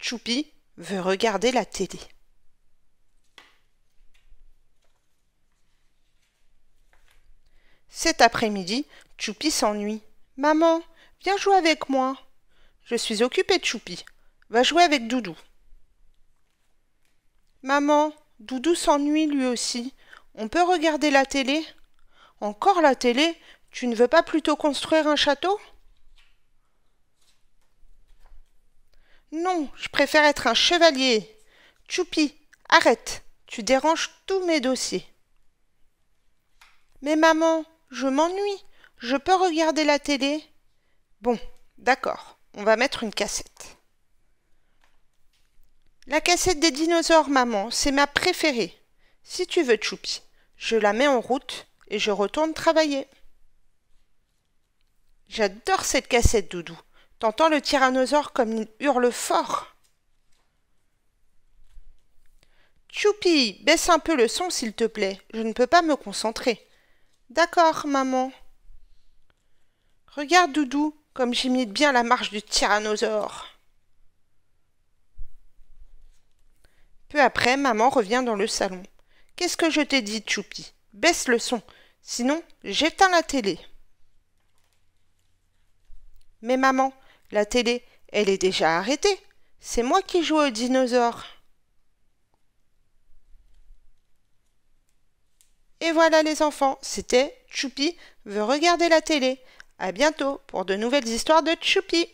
Choupi veut regarder la télé. Cet après-midi, Choupi s'ennuie. Maman, viens jouer avec moi. Je suis occupée, Choupi. Va jouer avec Doudou. Maman, Doudou s'ennuie lui aussi. On peut regarder la télé Encore la télé Tu ne veux pas plutôt construire un château Non, je préfère être un chevalier. Tchoupi, arrête, tu déranges tous mes dossiers. Mais maman, je m'ennuie, je peux regarder la télé. Bon, d'accord, on va mettre une cassette. La cassette des dinosaures, maman, c'est ma préférée. Si tu veux, Tchoupi, je la mets en route et je retourne travailler. J'adore cette cassette, Doudou. T'entends le tyrannosaure comme il hurle fort Choupi, baisse un peu le son s'il te plaît, je ne peux pas me concentrer. D'accord, maman. Regarde, Doudou, comme j'imite bien la marche du tyrannosaure. Peu après, maman revient dans le salon. Qu'est-ce que je t'ai dit, Choupi Baisse le son, sinon j'éteins la télé. Mais maman, la télé, elle est déjà arrêtée. C'est moi qui joue au dinosaure. Et voilà les enfants, c'était Choupi veut regarder la télé. À bientôt pour de nouvelles histoires de Choupi.